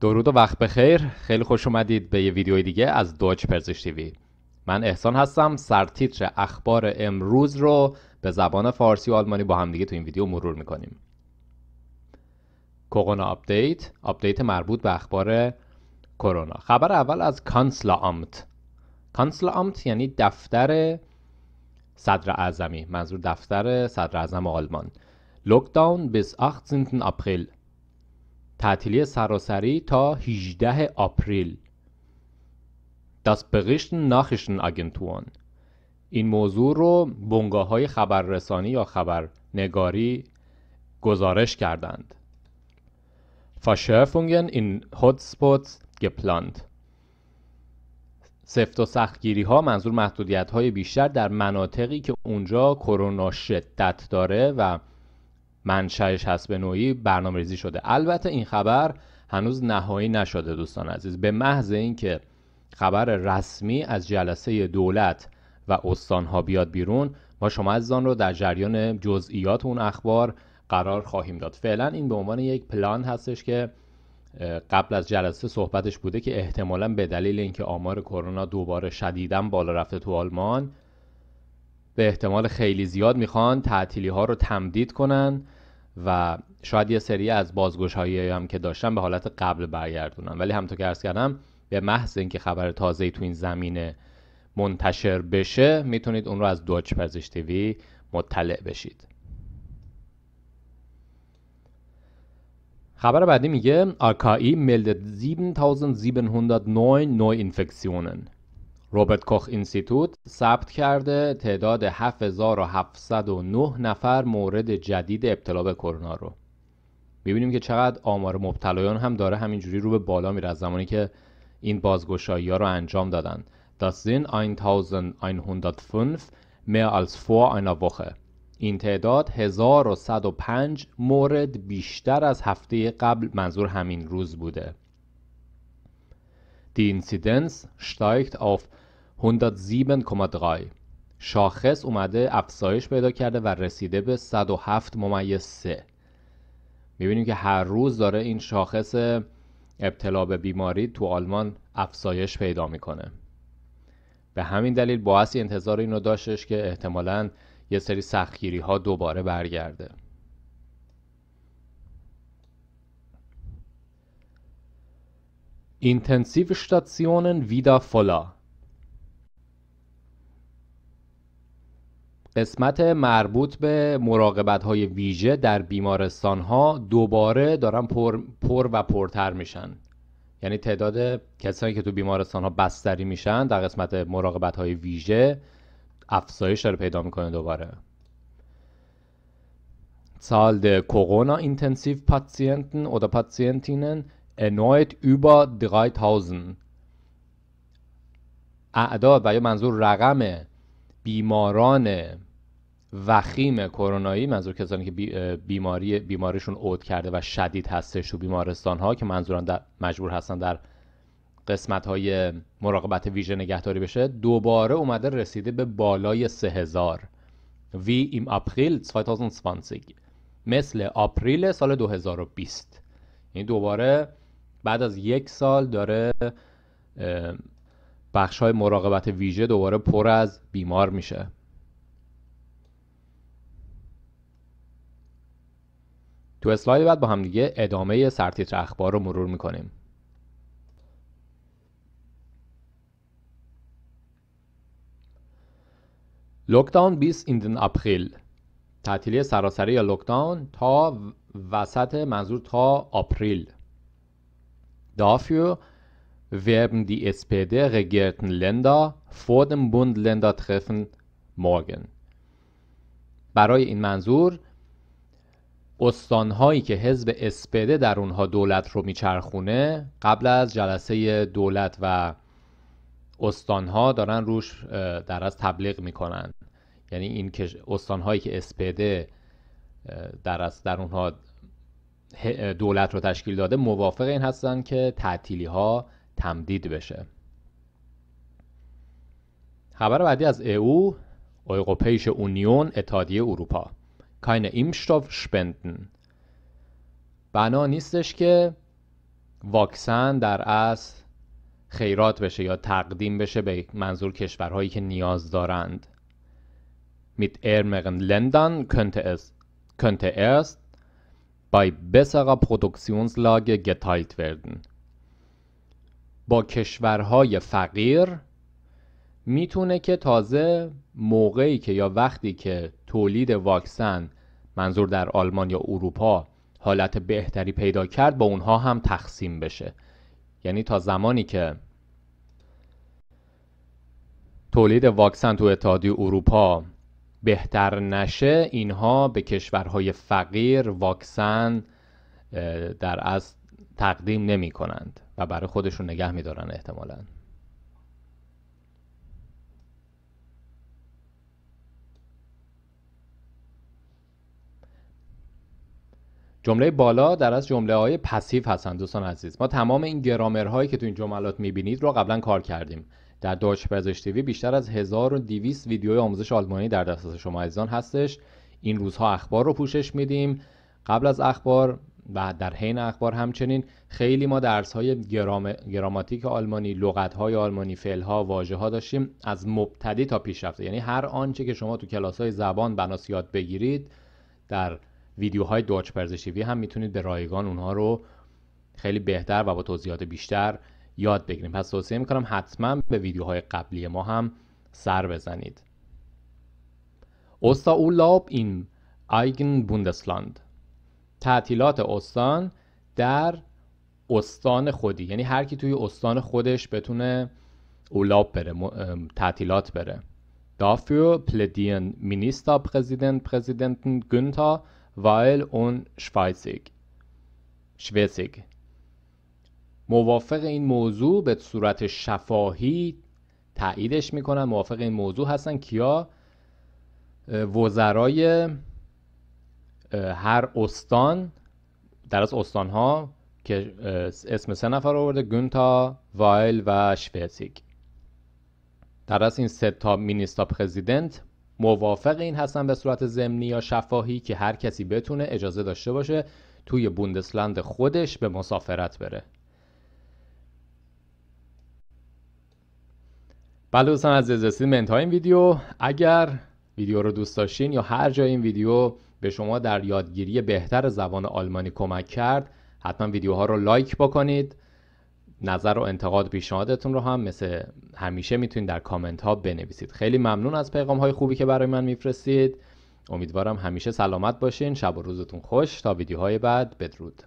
درود و وقت بخیر خیلی خوش اومدید به یه ویدیو دیگه از دوچ پرزش تیوی من احسان هستم سرتیتر اخبار امروز رو به زبان فارسی و آلمانی با هم دیگه تو این ویدیو مرور میکنیم کرونا آپدیت آپدیت مربوط به اخبار کرونا خبر اول از کانسلا آمت کانسلا آمت یعنی دفتر صدر اعظمی منظور دفتر صدر اعظم آلمان لوکداون بیس 18 اپریل تعطیلی سراسری تا 18 آپریل Das berichten Nachrichtenagenturen این موضوع رو بنگاه های خبررسانی یا خبرنگاری گزارش کردند Verschärfungen in Hotspots گپلاند. سفت و سختگیری ها منظور محدودیت های بیشتر در مناطقی که اونجا کرونا شدت داره و منشأش هست به نوعی برنامه شده البته این خبر هنوز نهایی نشده دوستان عزیز به محض اینکه خبر رسمی از جلسه دولت و استانها بیاد بیرون ما شما از آن رو در جریان جزئیات اون اخبار قرار خواهیم داد فعلا این به عنوان یک پلان هستش که قبل از جلسه صحبتش بوده که احتمالا به دلیل اینکه آمار کرونا دوباره شدیدا بالا رفته تو آلمان به احتمال خیلی زیاد میخوان تعطیلی ها رو تمدید کنن و شاید یه سری از بازگوش هایی هم که داشتن به حالت قبل برگردونن ولی همونطور که عرض کردم به محض اینکه خبر تازه تو این زمینه منتشر بشه میتونید اون رو از دوچ پزش تیوی مطلع بشید خبر بعدی میگه آرکایی ملد 7709 نو انفکسیونن روبرت کوخ اینستیتوت ثبت کرده تعداد 7709 نفر مورد جدید ابتلا به کرونا رو میبینیم که چقدر آمار مبتلایان هم داره همینجوری رو به بالا میره از زمانی که این بازگشایی ها رو انجام دادن Das sind 1105 mehr als vor einer Woche این تعداد 1105 مورد بیشتر از هفته قبل منظور همین روز بوده Die Inzidenz steigt auf 107.3 شاخص اومده افزایش پیدا کرده و رسیده به 107 ممیز 3 میبینیم که هر روز داره این شاخص ابتلا به بیماری تو آلمان افزایش پیدا میکنه به همین دلیل باعثی انتظار اینو داشتش که احتمالا یه سری سخیری ها دوباره برگرده Intensivstationen wieder voller قسمت مربوط به مراقبت های ویژه در بیمارستان ها دوباره دارن پر, پر و پرتر میشن یعنی تعداد کسانی که تو بیمارستان ها بستری میشن در قسمت مراقبت های ویژه افزایش داره پیدا میکنه دوباره Zahl der Corona-Intensivpatienten oder Patientinnen erneut über 3000 اعداد و یا منظور رقم بیماران وخیم کرونایی منظور کسانی که بیماری بیماریشون عود کرده و شدید هستش تو بیمارستان ها که منظوران در مجبور هستن در قسمت های مراقبت ویژه نگهداری بشه دوباره اومده رسیده به بالای 3000 وی ایم اپریل 2020 مثل آپریل سال 2020 یعنی دوباره بعد از یک سال داره بخش های مراقبت ویژه دوباره پر از بیمار میشه تو اسلاید بعد با همدیگه ادامه سرتیتر اخبار رو مرور میکنیم لوکداون 20 ایندن اپریل تعطیلی سراسری یا لوکداون تا وسط منظور تا آپریل دافیو werden die SPD-regierten Länder vor dem Bund Länder treffen morgen. برای این منظور استانهایی که حزب اسپده در اونها دولت رو میچرخونه قبل از جلسه دولت و استانها دارن روش در از تبلیغ میکنن یعنی این که استانهایی که اسپده در از در اونها دولت رو تشکیل داده موافق این هستن که تعطیلی ها تمدید بشه خبر بعدی از او اویقوپیش اونیون اتحادیه اروپا کاین Impfstoff spenden بنا نیستش که واکسن در اصل خیرات بشه یا تقدیم بشه به منظور کشورهایی که نیاز دارند mit ärmeren Ländern könnte es könnte erst bei besserer Produktionslage geteilt werden. با کشورهای فقیر میتونه که تازه موقعی که یا وقتی که تولید واکسن منظور در آلمان یا اروپا حالت بهتری پیدا کرد با اونها هم تقسیم بشه یعنی تا زمانی که تولید واکسن تو اتحادیه اروپا بهتر نشه اینها به کشورهای فقیر واکسن در از تقدیم نمی کنند و برای خودشون نگه می دارن احتمالاً جمله بالا در از جمله های پسیو هستند دوستان عزیز ما تمام این گرامر هایی که تو این جملات میبینید رو قبلا کار کردیم در دوش پزشتیوی بیشتر از 1200 ویدیوی آموزش آلمانی در دسترس شما عزیزان هستش این روزها اخبار رو پوشش میدیم قبل از اخبار و در حین اخبار همچنین خیلی ما درس های گراماتیک آلمانی لغت های آلمانی فعل ها واژه ها داشتیم از مبتدی تا پیشرفته یعنی هر آنچه که شما تو کلاس های زبان بناس یاد بگیرید در ویدیوهای های پرزشیوی هم میتونید به رایگان اونها رو خیلی بهتر و با توضیحات بیشتر یاد بگیریم پس توصیه میکنم حتما به ویدیوهای قبلی ما هم سر بزنید اوستا اولاب این ایگن بوندسلاند تعطیلات استان در استان خودی یعنی هر کی توی استان خودش بتونه اولاب بره تعطیلات بره Dafür plädieren Ministerpräsident, Präsidenten Günther weil und schweizig. موافق این موضوع به صورت شفاهی تاییدش میکنن موافق این موضوع هستن کیا وزرای هر استان در از استان ها که اسم سه نفر آورده گونتا وایل و شویسیک در از این سه تا مینیستا پرزیدنت موافق این هستن به صورت ضمنی یا شفاهی که هر کسی بتونه اجازه داشته باشه توی بوندسلند خودش به مسافرت بره بله دوستان از رسیدیم منتهای این ویدیو اگر ویدیو رو دوست داشتین یا هر جای این ویدیو به شما در یادگیری بهتر زبان آلمانی کمک کرد حتما ویدیوها رو لایک بکنید نظر و انتقاد پیشنهادتون رو هم مثل همیشه میتونید در کامنت ها بنویسید خیلی ممنون از پیغام های خوبی که برای من میفرستید امیدوارم همیشه سلامت باشین شب و روزتون خوش تا ویدیوهای بعد بدرود